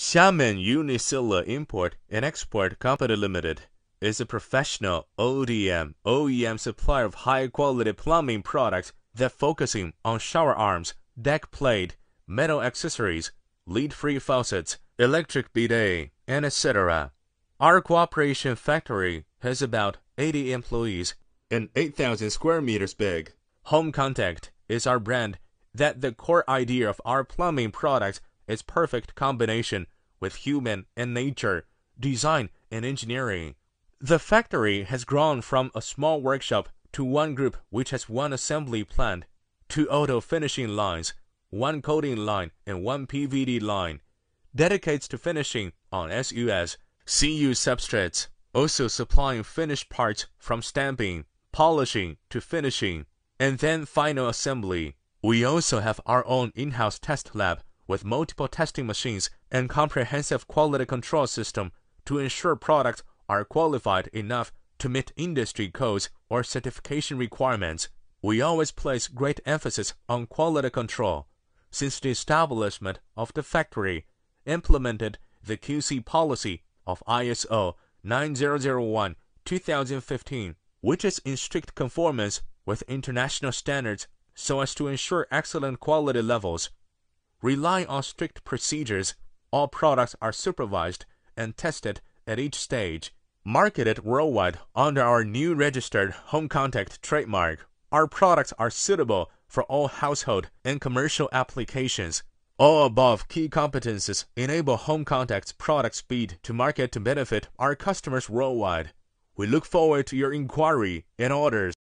Xiamen Unicilla Import and Export Company Limited is a professional ODM OEM supplier of high quality plumbing products that focusing on shower arms, deck plate, metal accessories, lead-free faucets, electric bidet, and etc. Our cooperation factory has about 80 employees and 8,000 square meters big. Home Contact is our brand that the core idea of our plumbing products its perfect combination with human and nature, design and engineering. The factory has grown from a small workshop to one group which has one assembly plant, two auto finishing lines, one coating line, and one PVD line. Dedicates to finishing on SUS, CU substrates, also supplying finished parts from stamping, polishing to finishing, and then final assembly. We also have our own in-house test lab with multiple testing machines and comprehensive quality control system to ensure products are qualified enough to meet industry codes or certification requirements. We always place great emphasis on quality control. Since the establishment of the factory, implemented the QC policy of ISO 9001 2015, which is in strict conformance with international standards so as to ensure excellent quality levels rely on strict procedures, all products are supervised and tested at each stage, marketed worldwide under our new registered Home Contact trademark. Our products are suitable for all household and commercial applications. All above key competences enable Home Contact's product speed to market to benefit our customers worldwide. We look forward to your inquiry and orders.